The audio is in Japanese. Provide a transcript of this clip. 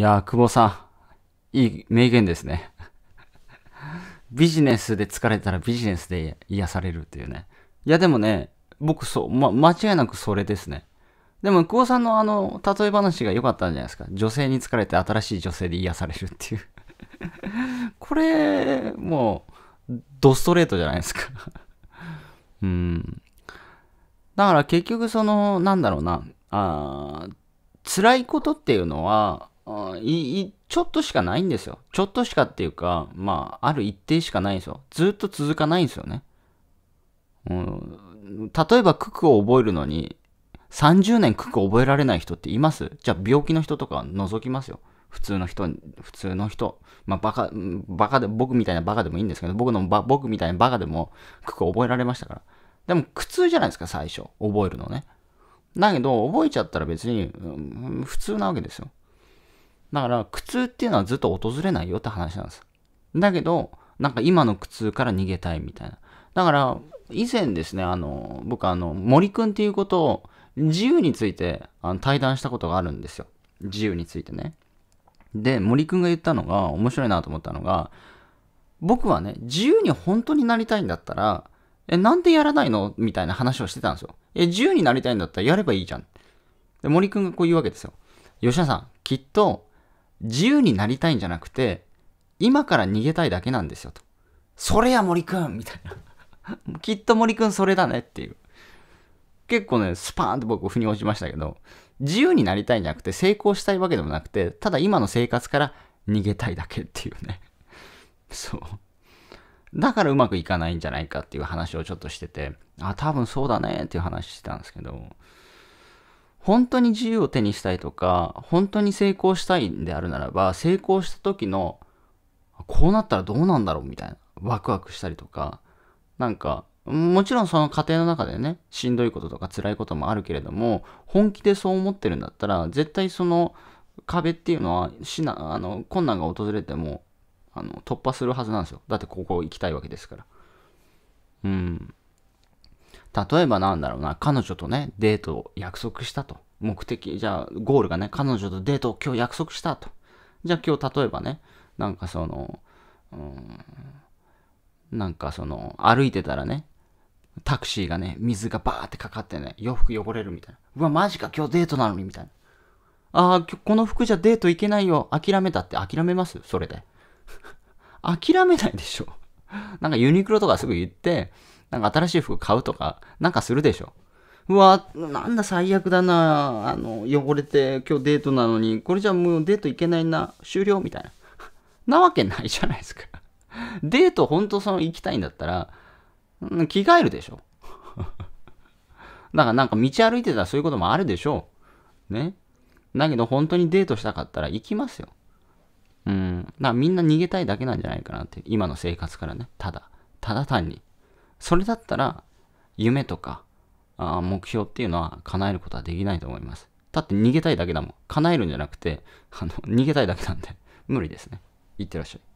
いや久保さん、いい名言ですね。ビジネスで疲れたらビジネスで癒されるっていうね。いや、でもね、僕そう、ま、間違いなくそれですね。でも、久保さんのあの、例え話が良かったんじゃないですか。女性に疲れて新しい女性で癒されるっていうこれ、もう、ドストレートじゃないですかうん。だから結局その、なんだろうな、あ辛いことっていうのは、いちょっとしかないんですよ。ちょっとしかっていうか、まあ、ある一定しかないんですよ。ずっと続かないんですよね。うん、例えば、九九を覚えるのに、30年九九覚えられない人っていますじゃあ、病気の人とか除きますよ。普通の人、普通の人。まあ、バカ、バカで、僕みたいなバカでもいいんですけど、僕のば、僕みたいなバカでも、九九覚えられましたから。でも、苦痛じゃないですか、最初。覚えるのね。だけど、覚えちゃったら別に、うん、普通なわけですよ。だから苦痛っていうのはずっと訪れないよって話なんです。だけど、なんか今の苦痛から逃げたいみたいな。だから、以前ですね、あの、僕あの、森くんっていうことを自由についてあの対談したことがあるんですよ。自由についてね。で、森くんが言ったのが面白いなと思ったのが、僕はね、自由に本当になりたいんだったら、え、なんでやらないのみたいな話をしてたんですよ。え、自由になりたいんだったらやればいいじゃん。で、森くんがこう言うわけですよ。吉田さん、きっと自由になりたいんじゃなくて、今から逃げたいだけなんですよと。それや森くんみたいな。きっと森くんそれだねっていう。結構ね、スパーンと僕腑に落ちましたけど、自由になりたいんじゃなくて成功したいわけでもなくて、ただ今の生活から逃げたいだけっていうね。そう。だからうまくいかないんじゃないかっていう話をちょっとしてて、あ、多分そうだねっていう話してたんですけど、本当に自由を手にしたいとか、本当に成功したいんであるならば、成功した時の、こうなったらどうなんだろうみたいな、ワクワクしたりとか、なんか、もちろんその過程の中でね、しんどいこととか辛いこともあるけれども、本気でそう思ってるんだったら、絶対その壁っていうのはしなあの困難が訪れてもあの突破するはずなんですよ。だってここ行きたいわけですから。うん。例えばなんだろうな、彼女とね、デートを約束したと。目的、じゃあ、ゴールがね、彼女とデートを今日約束したと。じゃあ今日例えばね、なんかその、うん、なんかその、歩いてたらね、タクシーがね、水がバーってかかってね、洋服汚れるみたいな。うわ、マジか、今日デートなのに、みたいな。ああ、この服じゃデート行けないよ。諦めたって諦めますそれで。諦めないでしょ。なんかユニクロとかすぐ言って、なんか新しい服買うとか、なんかするでしょ。うわ、なんだ最悪だな。あの、汚れて今日デートなのに、これじゃもうデート行けないな。終了みたいな。なわけないじゃないですか。デート本当その行きたいんだったら、着替えるでしょ。だからなんか道歩いてたらそういうこともあるでしょう。ね。だけど本当にデートしたかったら行きますよ。うん。だからみんな逃げたいだけなんじゃないかなって。今の生活からね。ただ。ただ単に。それだったら、夢とか、あ目標っていうのは叶えることはできないと思います。だって逃げたいだけだもん。叶えるんじゃなくて、あの、逃げたいだけなんで、無理ですね。いってらっしゃい。